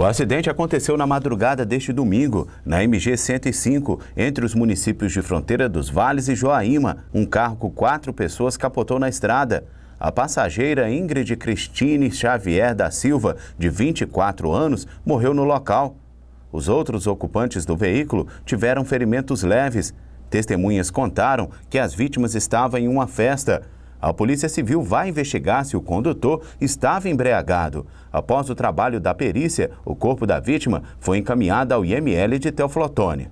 O acidente aconteceu na madrugada deste domingo, na MG 105, entre os municípios de fronteira dos Vales e Joaíma. Um carro com quatro pessoas capotou na estrada. A passageira Ingrid Cristine Xavier da Silva, de 24 anos, morreu no local. Os outros ocupantes do veículo tiveram ferimentos leves. Testemunhas contaram que as vítimas estavam em uma festa. A Polícia Civil vai investigar se o condutor estava embriagado. Após o trabalho da perícia, o corpo da vítima foi encaminhado ao IML de Teoflotone.